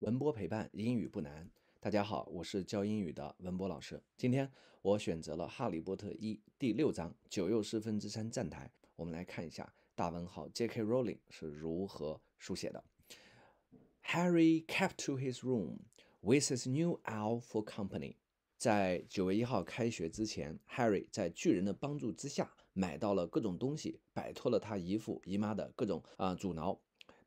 文波陪伴英语不难。大家好，我是教英语的文波老师。今天我选择了《哈利波特》一第六章“九又四分之三站台”。我们来看一下大文豪 J.K. Rowling 是如何书写的：“Harry kept to his room with his new owl for company。”在九月一号开学之前，Harry 在巨人的帮助之下买到了各种东西，摆脱了他姨父姨妈的各种啊阻挠。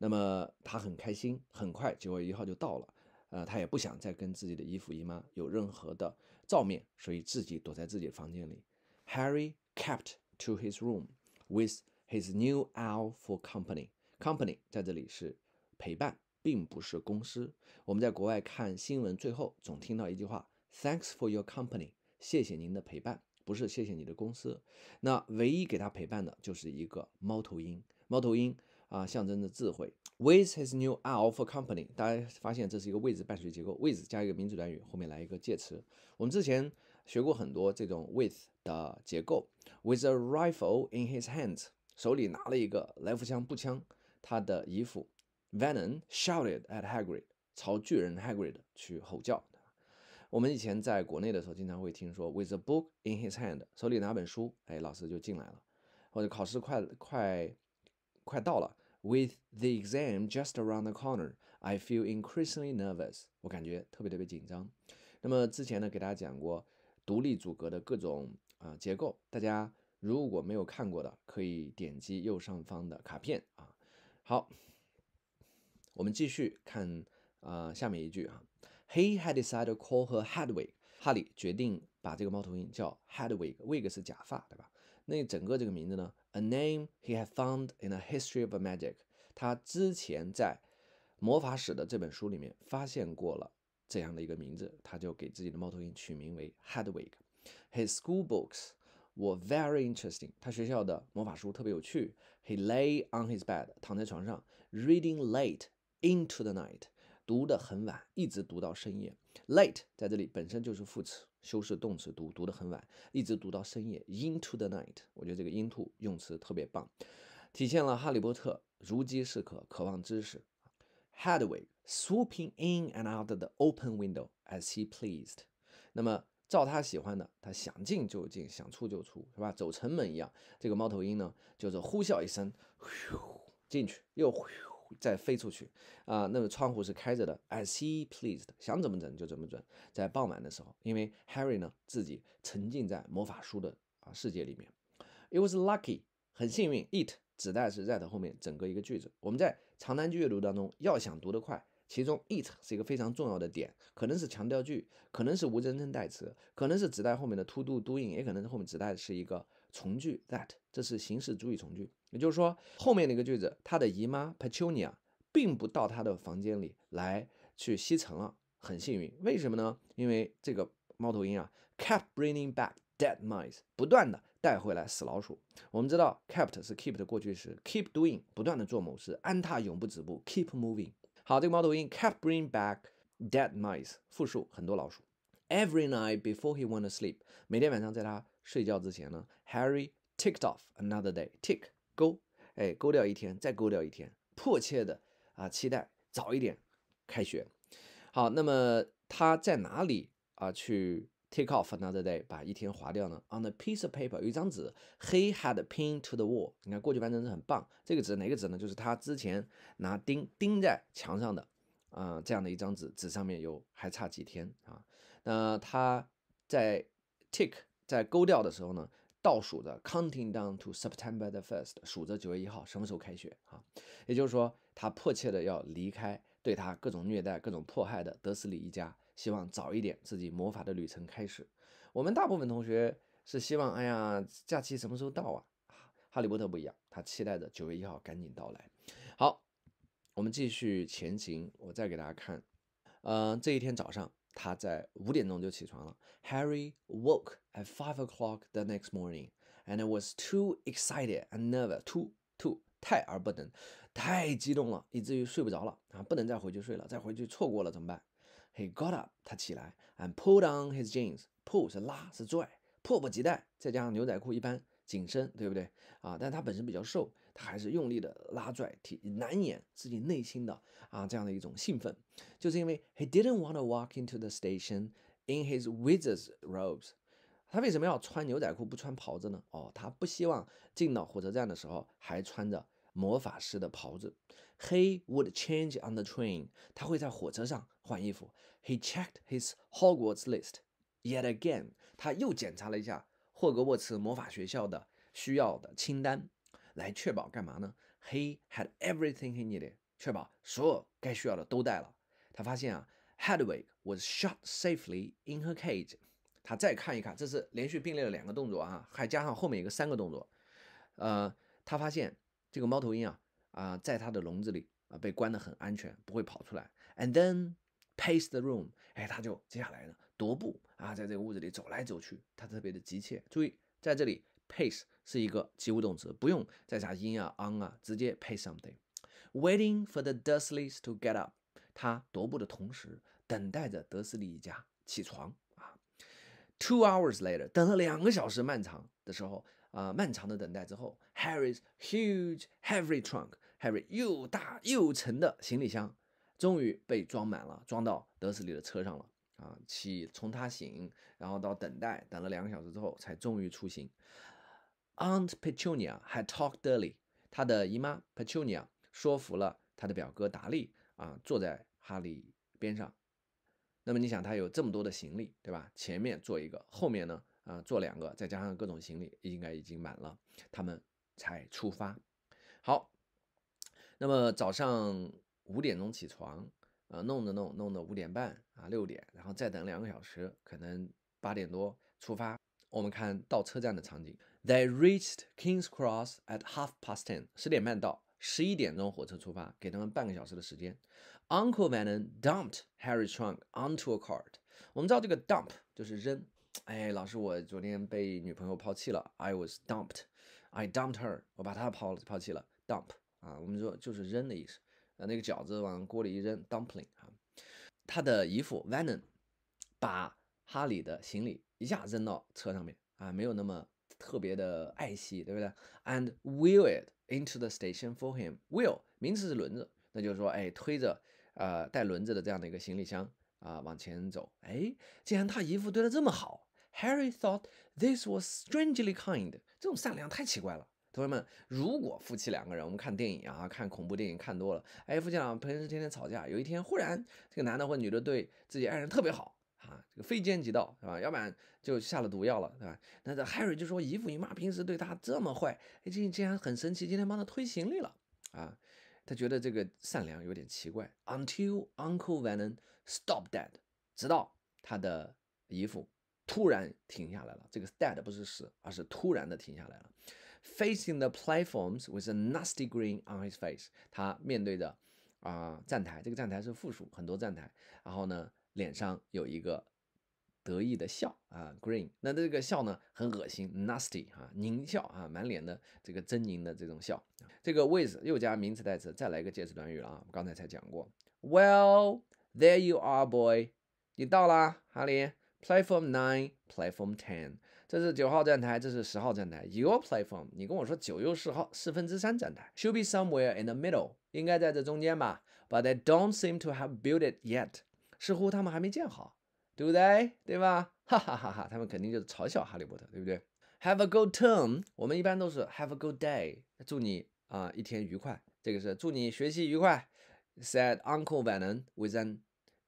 那么他很开心，很快九月一号就到了。呃，他也不想再跟自己的姨父姨妈有任何的照面，所以自己躲在自己房间里。Harry kept to his room with his new owl for company. Company 在这里是陪伴，并不是公司。我们在国外看新闻，最后总听到一句话：Thanks for your company. 谢谢您的陪伴，不是谢谢你的公司。那唯一给他陪伴的就是一个猫头鹰，猫头鹰。啊，象征着智慧。With his new o F company，大家发现这是一个 with 伴随结构。With 加一个名词短语，后面来一个介词。我们之前学过很多这种 with 的结构。With a rifle in his hand，手里拿了一个来福枪步枪。他的姨父 v e n n o n shouted at Hagrid，朝巨人 Hagrid 去吼叫。我们以前在国内的时候，经常会听说 With a book in his hand，手里拿本书，哎，老师就进来了，或者考试快快快到了。With the exam just around the corner, I feel increasingly nervous. 我感觉特别特别紧张。那么之前呢，给大家讲过独立主格的各种啊结构，大家如果没有看过的，可以点击右上方的卡片啊。好，我们继续看啊下面一句啊。He had decided to call her Hedwig. 哈利决定把这个猫头鹰叫 Hedwig. Wig 是假发，对吧？那整个这个名字呢？A name he had found in a history of magic，他之前在魔法史的这本书里面发现过了这样的一个名字，他就给自己的猫头鹰取名为 Hedwig。His schoolbooks were very interesting，他学校的魔法书特别有趣。He lay on his bed，躺在床上，reading late into the night，读得很晚，一直读到深夜。Late 在这里本身就是副词。修饰动词读读得很晚，一直读到深夜。Into the night，我觉得这个 into 用词特别棒，体现了哈利波特如饥似渴、渴望知识。Headway，swooping in and out of the open window as he pleased。那么照他喜欢的，他想进就进，想出就出，是吧？走城门一样。这个猫头鹰呢，就是呼啸一声，进去，又。再飞出去啊，那么窗户是开着的，as he pleased，想怎么整就怎么整。在傍晚的时候，因为 Harry 呢自己沉浸在魔法书的啊世界里面，It was lucky，很幸运。It 指代是 that 后面整个一个句子。我们在长难句阅读当中要想读得快，其中 it 是一个非常重要的点，可能是强调句，可能是无真正代词，可能是指代后面的 to do doing，也可能是后面指代是一个从句 that，这是形式主语从句。也就是说，后面的一个句子，他的姨妈 Petunia 并不到他的房间里来去吸尘了。很幸运，为什么呢？因为这个猫头鹰啊，kept bringing back dead mice，不断的带回来死老鼠。我们知道 kept 是 keep 的过去式，keep doing 不断的做某事，安踏永不止步，keep moving。好，这个猫头鹰 kept bringing back dead mice，复数很多老鼠。Every night before he went to sleep，每天晚上在他睡觉之前呢，Harry ticked off another day，tick。勾，哎，勾掉一天，再勾掉一天，迫切的啊，期待早一点开学。好，那么他在哪里啊？去 take off another day，把一天划掉呢？On a piece of paper，有一张纸，he had pinned to the wall。你看，过去完成时很棒。这个纸哪个纸呢？就是他之前拿钉钉在墙上的啊，这样的一张纸。纸上面有还差几天啊？那他在 take，在勾掉的时候呢？倒数着，counting down to September the first，数着九月一号什么时候开学啊？也就是说，他迫切的要离开对他各种虐待、各种迫害的德斯里一家，希望早一点自己魔法的旅程开始。我们大部分同学是希望，哎呀，假期什么时候到啊？哈利波特不一样，他期待着九月一号赶紧到来。好，我们继续前行，我再给大家看，呃，这一天早上。他在五点钟就起床了。Harry woke at five o'clock the next morning, and was too excited and nervous, too too 太而不能，太激动了，以至于睡不着了啊！不能再回去睡了，再回去错过了怎么办？He got up, 他起来，and pulled on his jeans. Pull 是拉是拽，迫不及待，再加上牛仔裤一般紧身，对不对啊？但他本身比较瘦。他还是用力的拉拽，难掩自己内心的啊这样的一种兴奋，就是因为 he didn't want to walk into the station in his wizard's robes，他为什么要穿牛仔裤不穿袍子呢？哦，他不希望进到火车站的时候还穿着魔法师的袍子。He would change on the train，他会在火车上换衣服。He checked his Hogwarts list yet again，他又检查了一下霍格沃茨魔法学校的需要的清单。来确保干嘛呢？He had everything he needed，确保所有该需要的都带了。他发现啊，Headway was shut safely in her cage。他再看一看，这是连续并列了两个动作啊，还加上后面一个三个动作。呃，他发现这个猫头鹰啊啊，在他的笼子里啊被关得很安全，不会跑出来。And then p a c e the room，哎，他就接下来呢踱步啊，在这个屋子里走来走去，他特别的急切。注意在这里。p a c e 是一个及物动词，不用再加 in 啊 on 啊，直接 p a c e something。Waiting for the d u r s l e y s to get up，他踱步的同时等待着德斯利一家起床啊。Two hours later，等了两个小时，漫长的时候啊，漫长的等待之后，Harry's huge heavy trunk，Harry 又大又沉的行李箱终于被装满了，装到德斯利的车上了啊。起从他醒，然后到等待，等了两个小时之后，才终于出行。Aunt Petunia had talked d a l l y 他的姨妈 Petunia 说服了他的表哥达利啊，坐在哈利边上。那么你想，他有这么多的行李，对吧？前面坐一个，后面呢啊，坐两个，再加上各种行李，应该已经满了。他们才出发。好，那么早上五点钟起床，啊，弄着弄弄到五点半啊，六点，然后再等两个小时，可能八点多出发。我们看到车站的场景。They reached King's Cross at half past ten。十点半到，十一点钟火车出发，给他们半个小时的时间。Uncle Vernon dumped h a r r y trunk onto a cart。我们知道这个 dump 就是扔。哎，老师，我昨天被女朋友抛弃了。I was dumped。I dumped her。我把她抛抛弃了。Dump 啊，我们说就是扔的意思。啊，那个饺子往锅里一扔，dumpling 啊。他的姨父 Vernon 把哈里的行李一下扔到车上面啊，没有那么。特别的爱惜，对不对？And wheel it into the station for him. Wheel 名词是轮子，那就是说，哎，推着，呃，带轮子的这样的一个行李箱啊，往前走。哎，竟然他姨夫对他这么好。Harry thought this was strangely kind. 这种善良太奇怪了。同学们，如果夫妻两个人，我们看电影啊，看恐怖电影看多了，哎，夫妻俩平时天天吵架，有一天忽然这个男的或女的对自己爱人特别好。啊，这个非奸即盗，是吧？要不然就下了毒药了，对吧？那这 Harry 就说姨父姨妈平时对他这么坏，哎，今竟然很神奇，今天帮他推行李了啊！他觉得这个善良有点奇怪。Until Uncle Vernon s t o p d e a d 直到他的姨父突然停下来了。这个 dead 不是死，而是突然的停下来了。Facing the platforms with a nasty grin on his face，他面对着啊站台，这个站台是复数，很多站台。然后呢？脸上有一个得意的笑啊，green。那这个笑呢，很恶心，nasty 啊，狞笑啊，满脸的这个狰狞的这种笑。这个 with 又加名词代词，再来一个介词短语了啊，我刚才才讲过。Well, there you are, boy。你到啦，哈利。Platform nine, platform ten。这是九号站台，这是十号站台。Your platform。你跟我说九又四号，四分之三站台。Should be somewhere in the middle。应该在这中间吧。But they don't seem to have built it yet。似乎他们还没建好，对不对？对吧？哈哈哈哈，他们肯定就是嘲笑哈利波特，对不对？Have a good time。我们一般都是 have a good day，祝你啊一天愉快。这个是祝你学习愉快。Said Uncle Vernon with an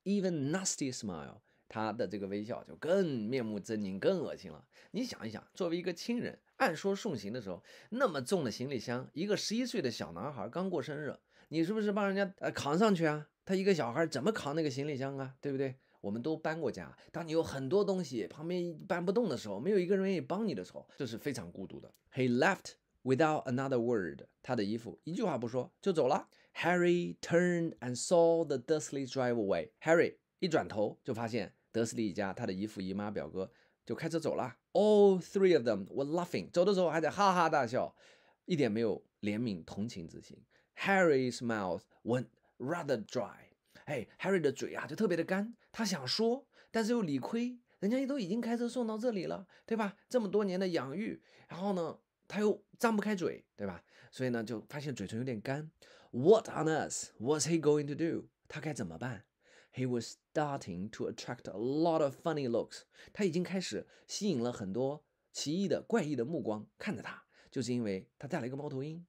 even n a s t y smile。他的这个微笑就更面目狰狞，更恶心了。你想一想，作为一个亲人，按说送行的时候，那么重的行李箱，一个十一岁的小男孩刚过生日，你是不是帮人家呃扛上去啊？他一个小孩怎么扛那个行李箱啊？对不对？我们都搬过家。当你有很多东西旁边搬不动的时候，没有一个人愿意帮你的时候，这是非常孤独的。He left without another word。他的姨父一句话不说就走了。Harry turned and saw the Deasley drive away。Harry 一转头就发现德斯利一家，他的姨父、姨妈、表哥就开车走了。All three of them were laughing。走的时候还在哈哈大笑，一点没有怜悯同情之心。Harry smiles when Rather dry，哎，Harry 的嘴啊就特别的干。他想说，但是又理亏，人家都已经开车送到这里了，对吧？这么多年的养育，然后呢，他又张不开嘴，对吧？所以呢，就发现嘴唇有点干。What on earth was he going to do？他该怎么办？He was starting to attract a lot of funny looks。他已经开始吸引了很多奇异的、怪异的目光看着他，就是因为他带了一个猫头鹰。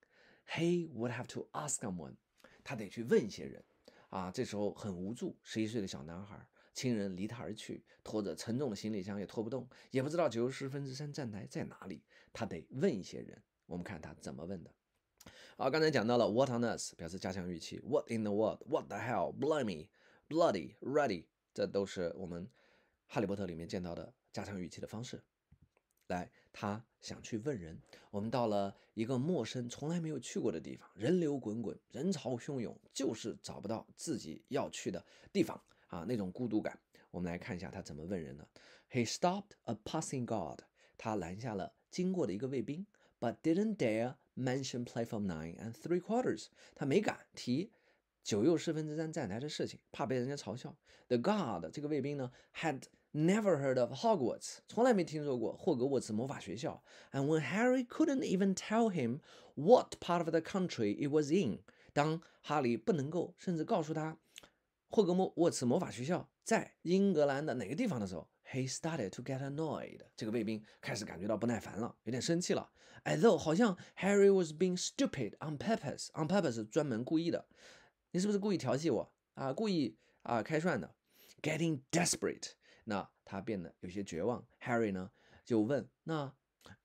He would have to ask someone。他得去问一些人，啊，这时候很无助。十一岁的小男孩，亲人离他而去，拖着沉重的行李箱也拖不动，也不知道九又十分之三站台在哪里。他得问一些人，我们看他怎么问的。好，刚才讲到了 what on earth 表示加强语气，what in the world，what the hell，bloody，bloody，ready，这都是我们《哈利波特》里面见到的加强语气的方式。来。他想去问人，我们到了一个陌生、从来没有去过的地方，人流滚滚，人潮汹涌，就是找不到自己要去的地方啊！那种孤独感。我们来看一下他怎么问人呢？He stopped a passing guard. 他拦下了经过的一个卫兵，But didn't dare mention platform nine and three quarters. 他没敢提九又四分之三站台的事情，怕被人家嘲笑。The guard 这个卫兵呢，had Never heard of Hogwarts，从来没听说过霍格沃茨魔法学校。And when Harry couldn't even tell him what part of the country it was in，当哈利不能够甚至告诉他霍格沃茨魔法学校在英格兰的哪个地方的时候，he started to get annoyed。这个卫兵开始感觉到不耐烦了，有点生气了。Although 好像 Harry was being stupid on purpose，on purpose 专门故意的，你是不是故意调戏我啊？故意啊开涮的？Getting desperate。那他变得有些绝望。Harry 呢，就问：“那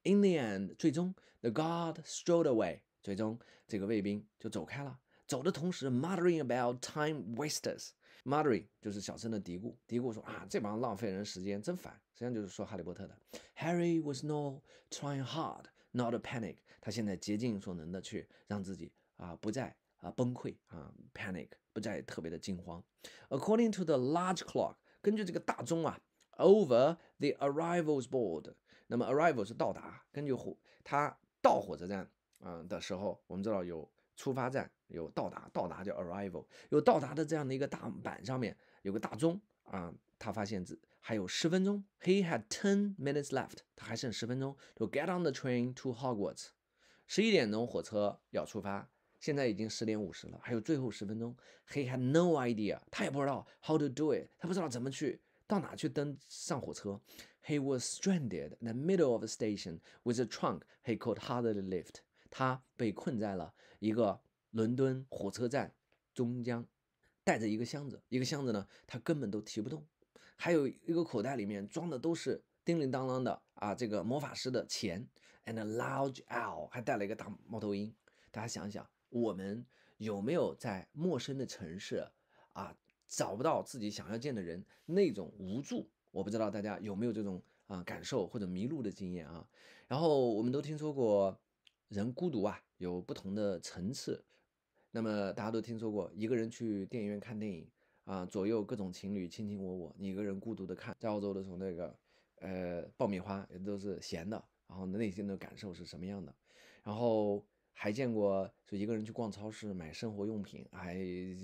In the end，最终 The guard strode away，最终这个卫兵就走开了。走的同时，muttering about time wasters，muttering 就是小声的嘀咕，嘀咕说啊，这帮浪费人时间真烦。实际上就是说哈利波特的 Harry was no trying hard not panic。他现在竭尽所能的去让自己啊不再啊崩溃啊 panic，不再特别的惊慌。According to the large clock。”根据这个大钟啊，over the arrivals board，那么 arrival 是到达。根据火他到火车站啊的时候，我们知道有出发站，有到达，到达叫 arrival，有到达的这样的一个大板上面有个大钟啊，他发现只还有十分钟，he had ten minutes left，他还剩十分钟 to get on the train to Hogwarts，十一点钟火车要出发。现在已经十点五十了，还有最后十分钟。He had no idea，他也不知道 how to do it，他不知道怎么去，到哪去登上火车。He was stranded in the middle of the station with a trunk he could hardly lift。他被困在了一个伦敦火车站中央，带着一个箱子，一个箱子呢，他根本都提不动。还有一个口袋里面装的都是叮铃当啷的啊，这个魔法师的钱。And a large owl，还带了一个大猫头鹰。大家想一想。我们有没有在陌生的城市啊找不到自己想要见的人那种无助？我不知道大家有没有这种啊感受或者迷路的经验啊。然后我们都听说过人孤独啊有不同的层次。那么大家都听说过一个人去电影院看电影啊，左右各种情侣卿卿我我，你一个人孤独的看。在澳洲的时候，那个呃爆米花也都是咸的，然后内心的感受是什么样的？然后。还见过，就一个人去逛超市买生活用品，还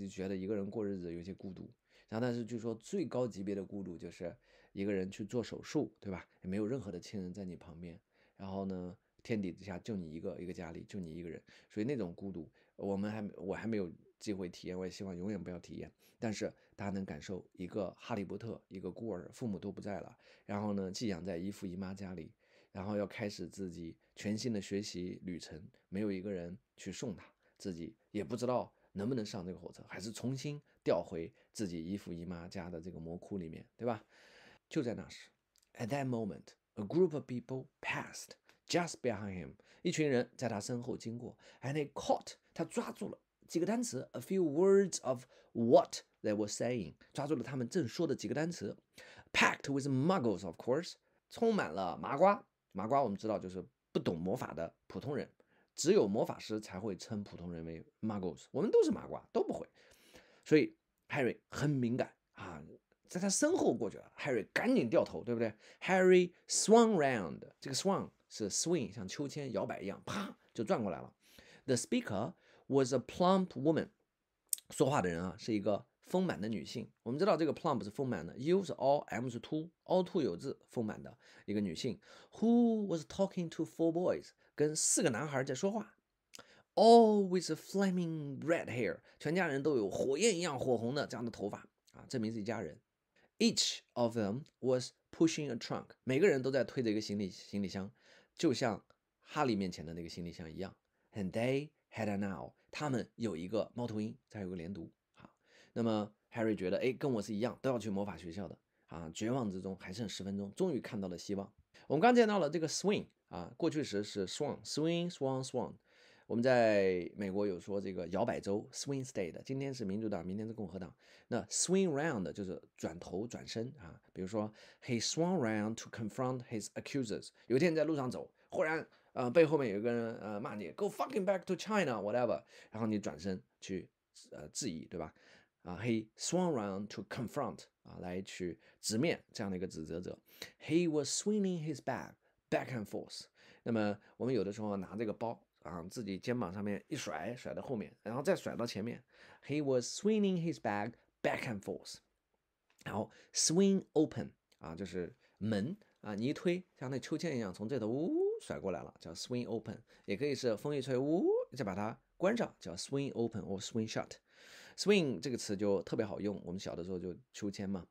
觉得一个人过日子有些孤独。然后，但是据说最高级别的孤独就是一个人去做手术，对吧？也没有任何的亲人在你旁边。然后呢，天底之下就你一个，一个家里就你一个人，所以那种孤独，我们还我还没有机会体验，我也希望永远不要体验。但是大家能感受一个哈利波特，一个孤儿，父母都不在了，然后呢，寄养在姨父姨妈家里。然后要开始自己全新的学习旅程，没有一个人去送他，自己也不知道能不能上这个火车，还是重新调回自己姨父姨妈家的这个魔窟里面，对吧？就在那时，at that moment，a group of people passed just behind him，一群人在他身后经过，and t he y caught 他抓住了几个单词，a few words of what they were saying，抓住了他们正说的几个单词，packed with muggles，of course，充满了麻瓜。麻瓜，我们知道就是不懂魔法的普通人，只有魔法师才会称普通人为 muggles。我们都是麻瓜，都不会。所以 Harry 很敏感啊，在他身后过去了，Harry 赶紧掉头，对不对？Harry swung round，这个 swing 是 swing，像秋千摇摆一样，啪就转过来了。The speaker was a plump woman，说话的人啊是一个。丰满的女性，我们知道这个 plump 是丰满的，u 是 l m 是 two，all t 凹凸有致，丰满的一个女性。Who was talking to four boys？跟四个男孩在说话。All with flaming red hair，全家人都有火焰一样火红的这样的头发啊，证明是一家人。Each of them was pushing a trunk，每个人都在推着一个行李行李箱，就像哈利面前的那个行李箱一样。And they had an owl，他们有一个猫头鹰，这有个连读。那么 Harry 觉得，哎，跟我是一样，都要去魔法学校的啊！绝望之中还剩十分钟，终于看到了希望。我们刚见到了这个 swing 啊，过去时是 swung，swing，swung，swung。我们在美国有说这个摇摆州 （swing state）。今天是民主党，明天是共和党。那 swing round 就是转头转身啊。比如说，he swung round to confront his accusers。有一天在路上走，忽然呃被后面有个人呃骂你，Go fucking back to China，whatever！然后你转身去呃质疑，对吧？啊，He swung round to confront 啊，来去直面这样的一个指责者。He was swinging his bag back and forth。那么我们有的时候拿这个包啊，自己肩膀上面一甩，甩到后面，然后再甩到前面。He was swinging his bag back and forth。然后 swing open 啊，就是门啊，你一推，像那秋千一样，从这头呜甩过来了，叫 swing open。也可以是风一吹呜，再把它关上，叫 swing open or swing shut。swing 这个词就特别好用，我们小的时候就秋千嘛，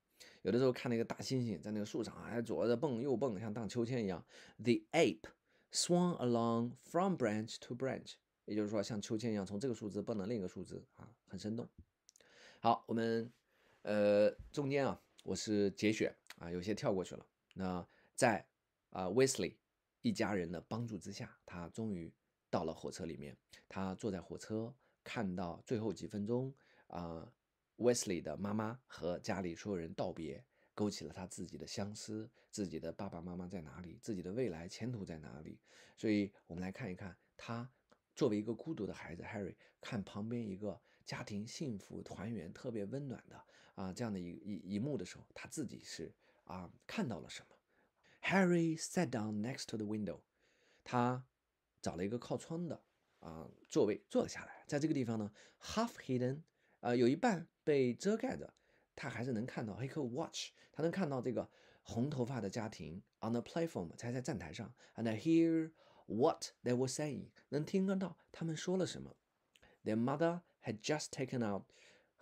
有的时候看那个大猩猩在那个树上，哎，左着蹦，右蹦，像荡秋千一样。The ape swung along from branch to branch，也就是说像秋千一样，从这个树枝蹦到另一个树枝啊，很生动。好，我们呃中间啊，我是节选啊，有些跳过去了。那在啊 Wesley 一家人的帮助之下，他终于到了火车里面。他坐在火车，看到最后几分钟。啊，Wesley 的妈妈和家里所有人道别，勾起了他自己的相思，自己的爸爸妈妈在哪里，自己的未来前途在哪里。所以，我们来看一看他作为一个孤独的孩子 Harry，看旁边一个家庭幸福团圆、特别温暖的啊，这样的一一一幕的时候，他自己是啊，看到了什么？Harry sat down next to the window，他找了一个靠窗的啊座位坐了下来，在这个地方呢，half hidden。呃，有一半被遮盖着，他还是能看到。He could watch，他能看到这个红头发的家庭 on the platform，才在站台上，and hear what they were saying，能听得到他们说了什么。Their mother had just taken out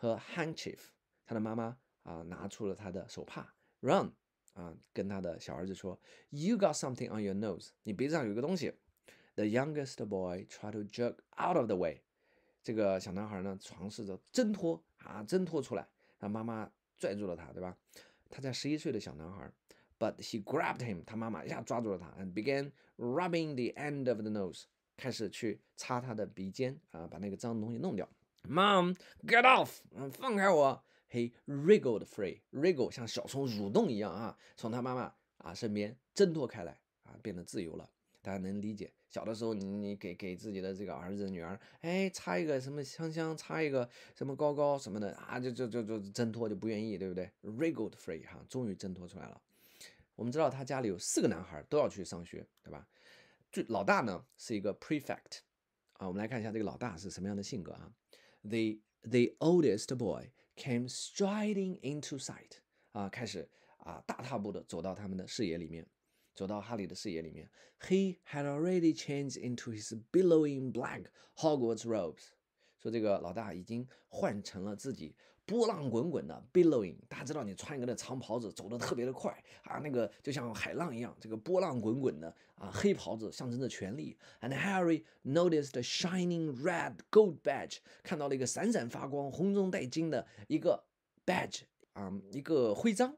her handkerchief，他的妈妈啊拿出了她的手帕。Run，啊，跟他的小儿子说，You got something on your nose，你鼻子上有一个东西。The youngest boy tried to jerk out of the way。这个小男孩呢，尝试着挣脱啊，挣脱出来，他妈妈拽住了他，对吧？他才十一岁的小男孩，But h e grabbed him，他妈妈一下抓住了他，and began rubbing the end of the nose，开始去擦他的鼻尖啊，把那个脏东西弄掉。Mom，get off，嗯，放开我。He wriggled free，wriggle 像小虫蠕动一样啊，从他妈妈啊身边挣脱开来啊，变得自由了。大家能理解，小的时候你你给给自己的这个儿子女儿，哎，插一个什么香香，插一个什么高高什么的啊，就就就就挣脱就不愿意，对不对 r e g g e d free 哈，终于挣脱出来了。我们知道他家里有四个男孩都要去上学，对吧？最老大呢是一个 prefect，啊，我们来看一下这个老大是什么样的性格啊？The the oldest boy came striding into sight，啊，开始啊大踏步的走到他们的视野里面。走到哈利的视野里面，He had already changed into his billowing black Hogwarts robes。说这个老大已经换成了自己波浪滚滚的 billowing。大家知道，你穿一个那长袍子，走得特别的快啊，那个就像海浪一样，这个波浪滚滚的啊，黑袍子象征着权力。And Harry noticed shining red gold badge，看到了一个闪闪发光、红中带金的一个 badge 啊，一个徽章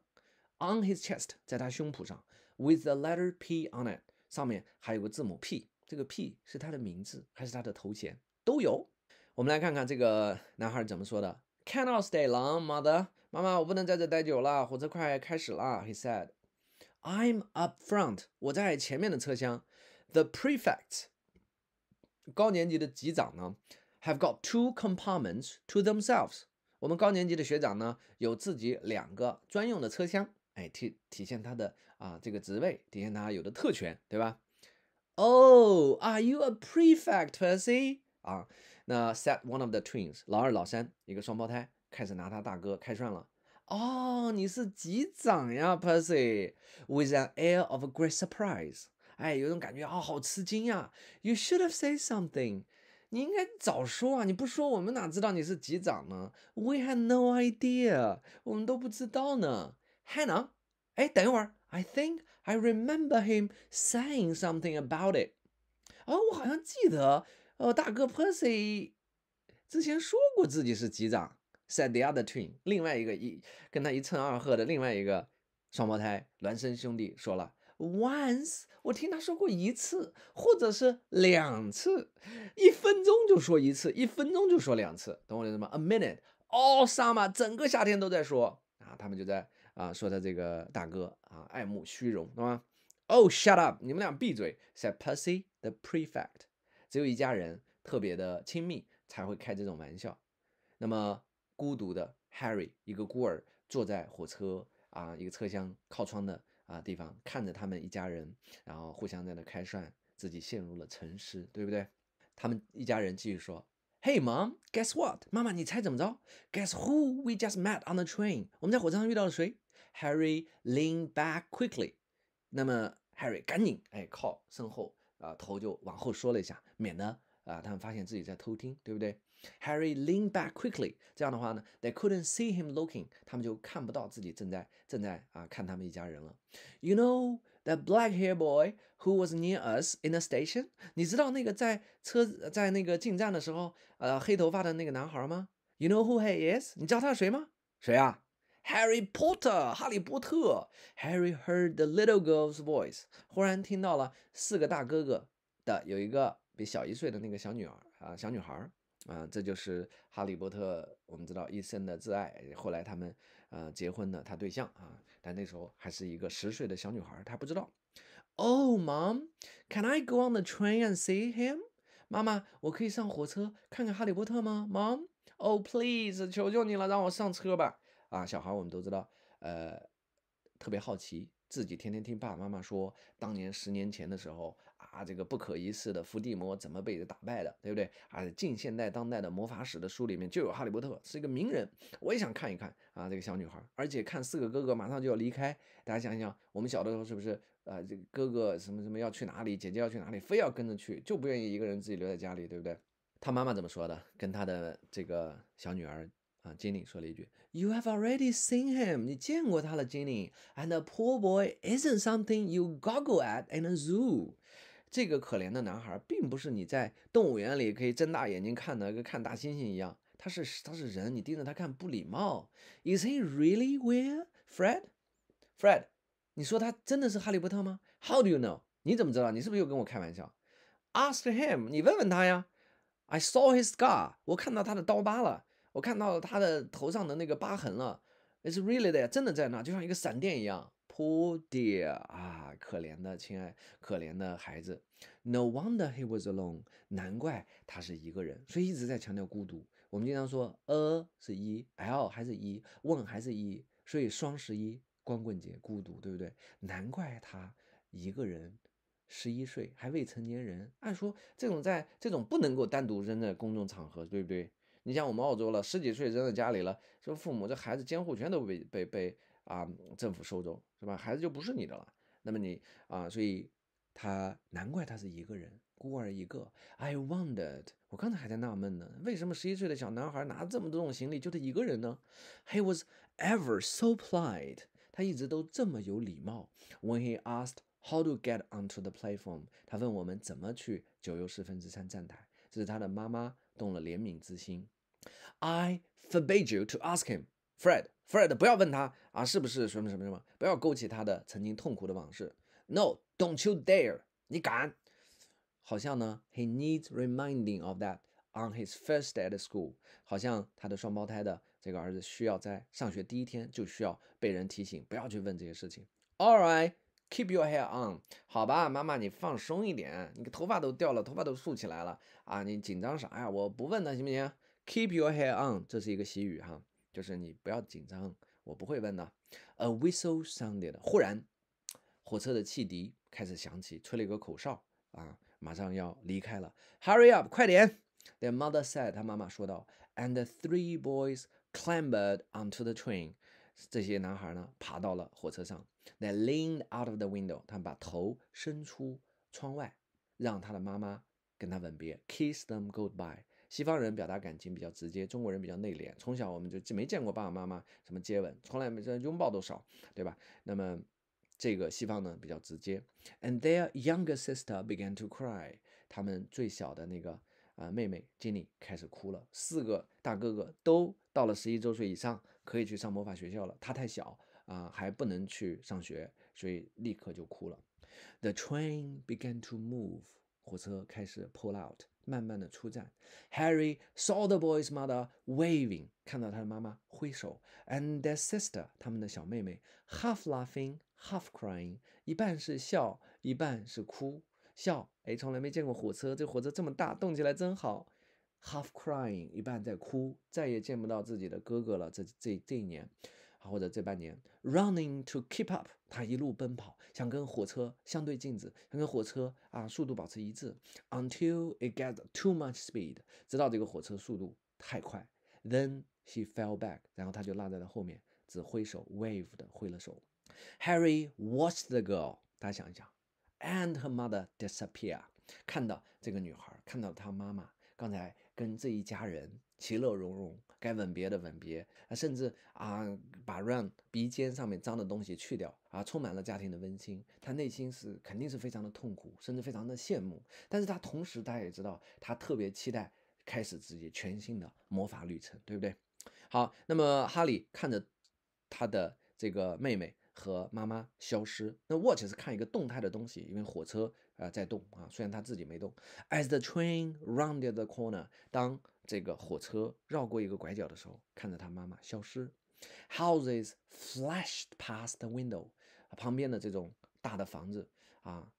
，on his chest，在他胸脯上。With the letter P on it，上面还有个字母 P，这个 P 是他的名字还是他的头衔？都有。我们来看看这个男孩怎么说的：Cannot stay long, mother。妈妈，我不能在这待久了，火车快开始了。He said, "I'm up front。我在前面的车厢。The prefects，高年级的级长呢，have got two compartments to themselves。我们高年级的学长呢，有自己两个专用的车厢。哎，体体现他的啊这个职位，体现他有的特权，对吧？Oh, are you a prefect, Percy？啊，那 Set one of the twins，老二老三一个双胞胎开始拿他大哥开涮了。哦，你是级长呀，Percy？With an air of great surprise，哎，有种感觉啊，好吃惊呀。You should have said something，你应该早说啊，你不说我们哪知道你是级长呢？We had no idea，我们都不知道呢。Hannah，哎，等一会儿。I think I remember him saying something about it。哦，我好像记得。呃，大哥 Percy，之前说过自己是机长。Said the other twin，另外一个一跟他一衬二合的另外一个双胞胎孪生兄弟说了。Once，我听他说过一次，或者是两次。一分钟就说一次，一分钟就说两次。等我什么？A minute？All summer，整个夏天都在说。啊，他们就在。啊，说他这个大哥啊，爱慕虚荣，对吗？Oh, shut up！你们俩闭嘴！said Percy the prefect。只有一家人特别的亲密才会开这种玩笑。那么孤独的 Harry，一个孤儿，坐在火车啊一个车厢靠窗的啊地方，看着他们一家人，然后互相在那开涮，自己陷入了沉思，对不对？他们一家人继续说：“Hey, mom, guess what？” 妈妈，你猜怎么着？Guess who we just met on the train？我们在火车上遇到了谁？Harry l e a n back quickly，那么 Harry 赶紧哎靠身后，啊头就往后缩了一下，免得啊他们发现自己在偷听，对不对？Harry l e a n back quickly，这样的话呢，they couldn't see him looking，他们就看不到自己正在正在啊看他们一家人了。You know that black hair boy who was near us in the station？你知道那个在车在那个进站的时候，呃黑头发的那个男孩吗？You know who he is？你知道他是谁吗？谁啊？Harry Potter，哈利波特。Harry heard the little girl's voice，忽然听到了四个大哥哥的有一个比小一岁的那个小女儿啊，小女孩儿啊，这就是哈利波特。我们知道一生的挚爱，后来他们呃结婚的他对象啊，但那时候还是一个十岁的小女孩，她不知道。Oh, Mom, can I go on the train and see him? 妈妈，我可以上火车看看哈利波特吗？Mom, oh please，求求你了，让我上车吧。啊，小孩我们都知道，呃，特别好奇，自己天天听爸爸妈妈说，当年十年前的时候啊，这个不可一世的伏地魔怎么被打败的，对不对啊？近现代当代的魔法史的书里面就有哈利波特是一个名人，我也想看一看啊，这个小女孩，而且看四个哥哥马上就要离开，大家想一想，我们小的时候是不是呃，这个、哥哥什么什么要去哪里，姐姐要去哪里，非要跟着去，就不愿意一个人自己留在家里，对不对？他妈妈怎么说的？跟他的这个小女儿。啊，Jenny 说了一句：“You have already seen him。”你见过他了，Jenny。And a poor boy isn't something you goggle at in a zoo。这个可怜的男孩并不是你在动物园里可以睁大眼睛看的，跟看大猩猩一样。他是他是人，你盯着他看不礼貌。Is he really where Fred? Fred，你说他真的是哈利波特吗？How do you know？你怎么知道？你是不是又跟我开玩笑？Ask him。你问问他呀。I saw his scar。我看到他的刀疤了。我看到他的头上的那个疤痕了，It's really 真的在那，就像一个闪电一样。Poor dear 啊，可怜的亲爱，可怜的孩子。No wonder he was alone，难怪他是一个人，所以一直在强调孤独。我们经常说，a 是一，l 还是一，问还是一，所以双十一光棍节孤独，对不对？难怪他一个人，十一岁还未成年人，按说这种在这种不能够单独扔在公众场合，对不对？你像我们澳洲了，十几岁扔在家里了，说父母这孩子监护权都被被被啊政府收走，是吧？孩子就不是你的了。那么你啊，所以他难怪他是一个人孤儿一个。I wondered，我刚才还在纳闷呢，为什么十一岁的小男孩拿这么多种行李就他一个人呢？He was ever so polite，他一直都这么有礼貌。When he asked how to get onto the platform，他问我们怎么去九又四分之三站台。这是他的妈妈动了怜悯之心。I f o r b a d e you to ask him, Fred. Fred，不要问他啊，是不是什么什么什么？不要勾起他的曾经痛苦的往事。No, don't you dare！你敢？好像呢，he needs reminding of that on his first day at school。好像他的双胞胎的这个儿子需要在上学第一天就需要被人提醒，不要去问这些事情。All right, keep your hair on。好吧，妈妈，你放松一点，你个头发都掉了，头发都竖起来了啊！你紧张啥呀？我不问他行不行？Keep your head on，这是一个习语哈，就是你不要紧张。我不会问的。A whistle sounded，忽然，火车的汽笛开始响起，吹了一个口哨啊，马上要离开了。Hurry up，快点！Their mother said，他妈妈说道。And three boys clambered onto the train，这些男孩呢爬到了火车上。They leaned out of the window，他把头伸出窗外，让他的妈妈跟他吻别，kiss them goodbye。西方人表达感情比较直接，中国人比较内敛。从小我们就没见过爸爸妈妈什么接吻，从来没拥抱都少，对吧？那么这个西方呢比较直接。And their younger sister began to cry. 他们最小的那个啊妹妹 Jenny 开始哭了。四个大哥哥都到了十一周岁以上，可以去上魔法学校了。她太小啊，还不能去上学，所以立刻就哭了。The train began to move. 火车开始 pull out. 慢慢的出站，Harry saw the boy's mother waving，看到他的妈妈挥手，and their sister 他们的小妹妹 half laughing half crying，一半是笑，一半是哭。笑，哎，从来没见过火车，这火车这么大，动起来真好。half crying 一半在哭，再也见不到自己的哥哥了。这这这一年。或者这半年，running to keep up，他一路奔跑，想跟火车相对静止，想跟火车啊速度保持一致，until it gets too much speed，直到这个火车速度太快，then she fell back，然后他就落在了后面，只挥手，wave 的挥了手，Harry watched the girl，大家想一想，and her mother disappear，看到这个女孩，看到她妈妈，刚才跟这一家人。其乐融融，该吻别的吻别，啊，甚至啊，把让鼻尖上面脏的东西去掉，啊，充满了家庭的温馨。他内心是肯定是非常的痛苦，甚至非常的羡慕。但是他同时，大家也知道，他特别期待开始自己全新的魔法旅程，对不对？好，那么哈利看着他的这个妹妹和妈妈消失，那 watch 是看一个动态的东西，因为火车。呃，在动啊，虽然他自己没动。As the train rounded the corner，当这个火车绕过一个拐角的时候，看着他妈妈消失。Houses flashed past the window，旁边的这种大的房子啊，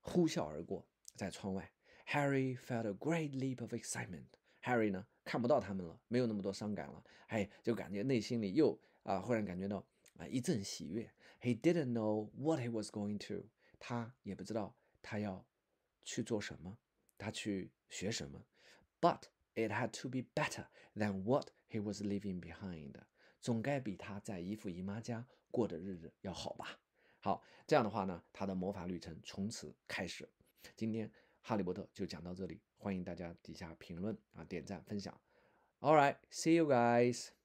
呼啸而过，在窗外。Harry felt a great leap of excitement。Harry 呢，看不到他们了，没有那么多伤感了，哎，就感觉内心里又啊，忽然感觉到啊一阵喜悦。He didn't know what he was going to。他也不知道。他要去做什么？他去学什么？But it had to be better than what he was leaving behind。总该比他在姨父姨妈家过的日子要好吧？好，这样的话呢，他的魔法旅程从此开始。今天哈利波特就讲到这里，欢迎大家底下评论啊，点赞分享。All right, see you guys.